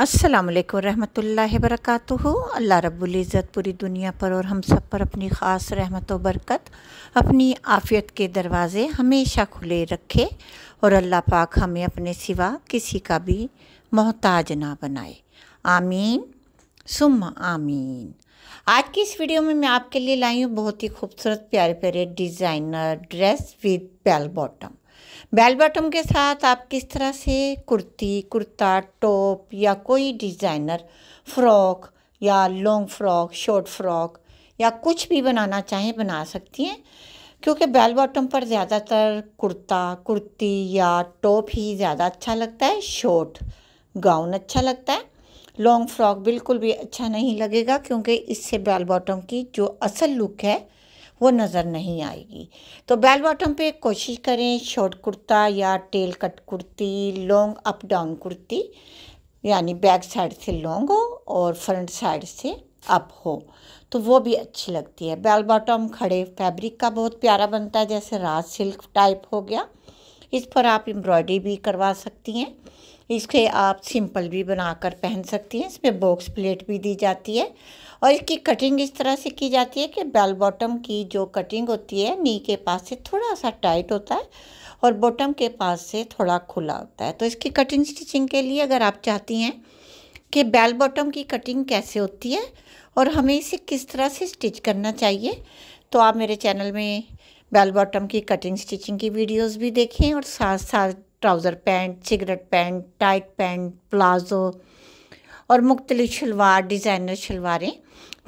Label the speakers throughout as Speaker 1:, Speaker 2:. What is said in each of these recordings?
Speaker 1: अस्सलाम वालेकुम रहमतुल्लाहि वरकatuhu अल्लाह रब्बुल इज़्ज़त पूरी दुनिया पर और हम सब पर अपनी ख़ास रहमत व बरकत अपनी आफ़ियत के दरवाज़े हमेशा खुले रखे और अल्लाह पाक हमें अपने सिवा किसी का भी मोहताज ना बनाए आमीन सुम आमीन आज की इस वीडियो में मैं आपके लिए लाई हूँ बहुत ही खूबसूरत प्यारे प्यारे designer dress with bell bottom bell bottom के साथ आप किस तरह से कुर्ती कुर्ता टॉप या कोई डिज़ाइनर फ्रॉक या लॉन्ग फ्रॉक शॉर्ट फ्रॉक या कुछ भी बनाना चाहें बना सकती हैं क्योंकि बेल बॉटम पर ज़्यादातर कुर्ता कुर्ती या टॉप ही ज़्यादा अच्छा लगता है शॉर्ट गाउन अच्छा लगता है लॉन्ग फ्रॉक बिल्कुल भी अच्छा नहीं लगेगा क्योंकि इससे बेल बॉटम की जो असल लुक है वो नज़र नहीं आएगी तो बेल बॉटम पे कोशिश करें शॉर्ट कुर्ता या tail cut kurti long up down kurti यानी बैक साइड से लॉन्ग हो और फ्रंट साइड से अप हो तो वो भी अच्छी लगती है बेल बॉटम खड़े फैब्रिक का बहुत प्यारा बनता है जैसे राज सिल्क टाइप हो गया इस पर आप एम्ब्रॉयडरी भी करवा सकती हैं इसके आप सिंपल भी बनाकर पहन सकती हैं इसमें बॉक्स प्लेट भी दी जाती है और इसकी कटिंग इस तरह से की जाती है कि बेल बॉटम की जो कटिंग होती है नी के पास से थोड़ा सा टाइट होता है और बॉटम के पास से थोड़ा खुला होता है तो इसकी कटिंग स्टिचिंग के लिए अगर आप चाहती हैं कि बेल बॉटम की कटिंग कैसे होती है और हमें इसे किस तरह से स्टिच करना चाहिए तो आप मेरे चैनल में बेल बॉटम की कटिंग स्टिचिंग की वीडियोज़ भी देखें और साथ साथ trouser pant cigarette pant tight pant palazzo और मुख्तलि शलवार डिज़ाइनर शलवारें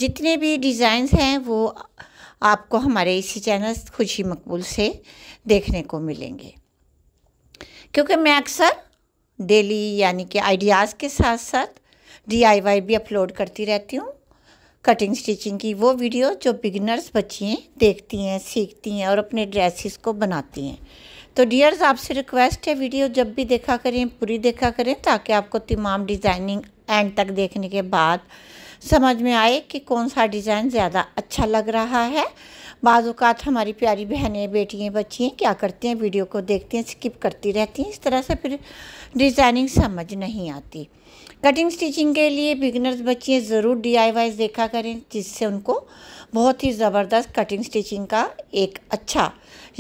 Speaker 1: जितने भी डिज़ाइंस हैं वो आपको हमारे इसी चैनल खुशी मकबूल से देखने को मिलेंगे क्योंकि मैं अक्सर डेली यानी कि आइडियाज़ के साथ साथ डी भी अपलोड करती रहती हूँ कटिंग स्टिचिंग की वो वीडियो जो बिगिनर्स बच्चियाँ देखती हैं सीखती हैं और अपने ड्रेसिस को बनाती हैं तो डियर्स आपसे रिक्वेस्ट है वीडियो जब भी देखा करें पूरी देखा करें ताकि आपको तमाम डिज़ाइनिंग एंड तक देखने के बाद समझ में आए कि कौन सा डिज़ाइन ज़्यादा अच्छा लग रहा है बाज़ात हमारी प्यारी बहनें बेटियाँ बच्चियाँ क्या करती हैं वीडियो को देखती हैं स्किप करती रहती हैं इस तरह से फिर डिज़ाइनिंग समझ नहीं आती कटिंग स्टिचिंग के लिए बिगनर्स बच्चियाँ ज़रूर डी आई देखा करें जिससे उनको बहुत ही ज़बरदस्त कटिंग स्टिचिंग का एक अच्छा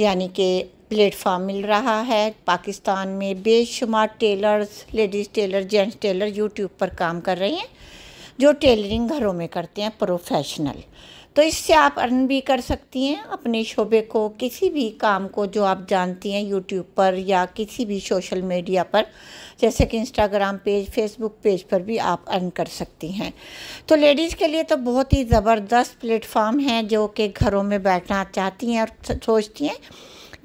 Speaker 1: यानी कि प्लेटफार्म मिल रहा है पाकिस्तान में बेशुमार tailors ladies tailor gents tailor YouTube पर काम कर रही हैं जो टेलरिंग घरों में करते हैं प्रोफेशनल तो इससे आप अर्न भी कर सकती हैं अपने शोबे को किसी भी काम को जो आप जानती हैं यूट्यूब पर या किसी भी सोशल मीडिया पर जैसे कि इंस्टाग्राम पेज फेसबुक पेज पर भी आप अर्न कर सकती हैं तो लेडीज़ के लिए तो बहुत ही ज़बरदस्त प्लेटफॉर्म है जो कि घरों में बैठना चाहती हैं और सोचती हैं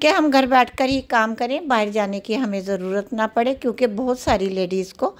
Speaker 1: कि हम घर बैठ कर ही काम करें बाहर जाने की हमें ज़रूरत ना पड़े क्योंकि बहुत सारी लेडीज़ को